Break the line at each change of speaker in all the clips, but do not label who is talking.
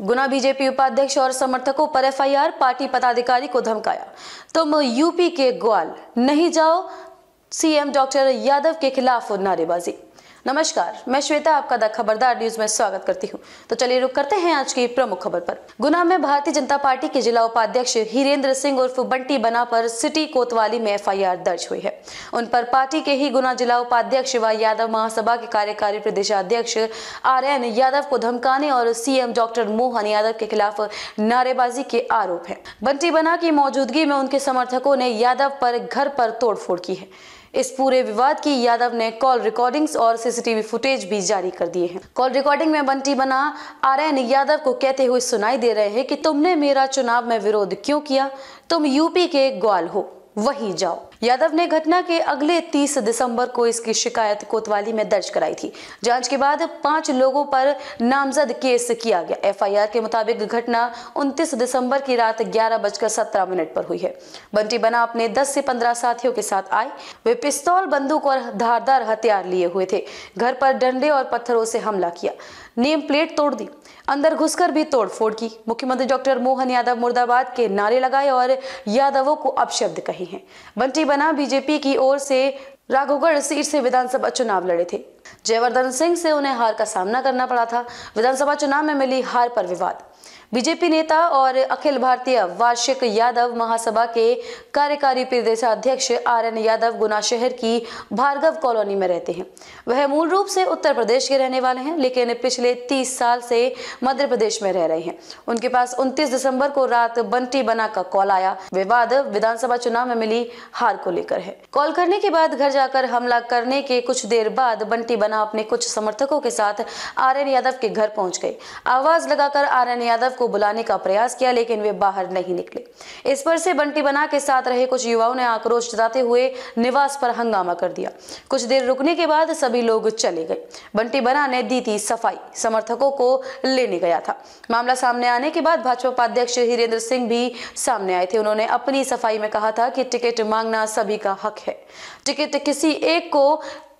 गुना BJP उपाध्यक्ष और समर्थकों पर एफआईआर पार्टी पदाधिकारी को धमकाया तुम यूपी के ग्वाल नहीं जाओ सीएम डॉक्टर यादव के खिलाफ नारेबाजी नमस्कार मैं श्वेता आपका द खबरदार न्यूज में स्वागत करती हूँ तो चलिए रुक करते हैं आज की प्रमुख खबर पर गुना में भारतीय जनता पार्टी के जिला उपाध्यक्ष हीरेंद्र सिंह उर्फ बंटी बना पर सिटी कोतवाली में एफआईआर दर्ज हुई है उन पर पार्टी के ही गुना जिला उपाध्यक्ष व यादव महासभा के कार्यकारी प्रदेशाध्यक्ष आर एन यादव को धमकाने और सीएम डॉक्टर मोहन यादव के खिलाफ नारेबाजी के आरोप है बंटी बना की मौजूदगी में उनके समर्थकों ने यादव पर घर पर तोड़फोड़ की है इस पूरे विवाद की यादव ने कॉल रिकॉर्डिंग्स और सीसीटीवी फुटेज भी जारी कर दिए हैं कॉल रिकॉर्डिंग में बंटी बना आर्यन यादव को कहते हुए सुनाई दे रहे हैं कि तुमने मेरा चुनाव में विरोध क्यों किया तुम यूपी के ग्वाल हो वही जाओ यादव ने घटना के अगले 30 दिसंबर को इसकी शिकायत कोतवाली में दर्ज कराई थी जांच के बाद पांच लोगों पर नामजद केस किया गया एफआईआर के मुताबिक घटना 29 दिसंबर की रात ग्यारह बजकर सत्रह मिनट पर हुई है बंटी बना अपने 10 से 15 साथियों के साथ आए वे पिस्तौल बंदूक और धारदार हथियार लिए हुए थे घर पर डंडे और पत्थरों से हमला किया नेम प्लेट तोड़ दी अंदर घुसकर भी तोड़फोड़ की मुख्यमंत्री डॉक्टर मोहन यादव मुर्दाबाद के नारे लगाए और यादवों को अपशब्द कहे हैं बंटी बना बीजेपी की ओर से राघोगढ़ सीट से विधानसभा चुनाव लड़े थे जयवर्धन सिंह से उन्हें हार का सामना करना पड़ा था विधानसभा चुनाव में मिली हार पर विवाद बीजेपी नेता और अखिल भारतीय वार्षिक यादव महासभा के कार्यकारी प्रदेशाध्यक्ष आर एन यादव गुना शहर की भार्गव कॉलोनी में रहते हैं वह मूल रूप से उत्तर प्रदेश के रहने वाले हैं लेकिन पिछले तीस साल से मध्य प्रदेश में रह रहे हैं उनके पास 29 दिसंबर को रात बंटी बना का कॉल आया विवाद विधानसभा चुनाव में मिली हार को लेकर है कॉल करने के बाद घर जाकर हमला करने के कुछ देर बाद बंटी बना अपने कुछ समर्थकों के साथ आर यादव के घर पहुंच गए आवाज लगाकर आर यादव को बुलाने का प्रयास किया लेकिन वे बाहर नहीं निकले इस पर से बंटी बना के साथ रहे कुछ युवाओं ने आक्रोश जताते हुए निवास पर हंगामा कर दिया कुछ देर रुकने के बाद सभी लोग चले गए बंटी बना ने दी थी सफाई समर्थकों को लेने गया था मामला सामने आने के बाद भाजपा उपाध्यक्ष हीरेंद्र सिंह भी सामने आए थे उन्होंने अपनी सफाई में कहा था कि टिकट मांगना सभी का हक है टिकट किसी एक को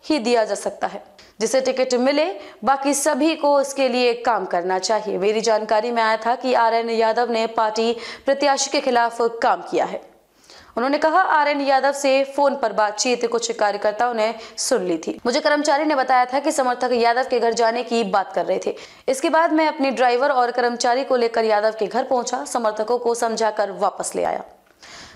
ही दिया जा सकता है जिसे टिकट मिले बाकी सभी को इसके लिए काम करना चाहिए मेरी जानकारी में आया था कि आर एन यादव ने पार्टी प्रत्याशी के खिलाफ काम किया है उन्होंने कहा आर एन यादव से फोन पर बातचीत कुछ कार्यकर्ताओं ने सुन ली थी मुझे कर्मचारी ने बताया था कि समर्थक यादव के घर जाने की बात कर रहे थे इसके बाद मैं अपने ड्राइवर और कर्मचारी को लेकर यादव के घर पहुंचा समर्थकों को समझाकर वापस ले आया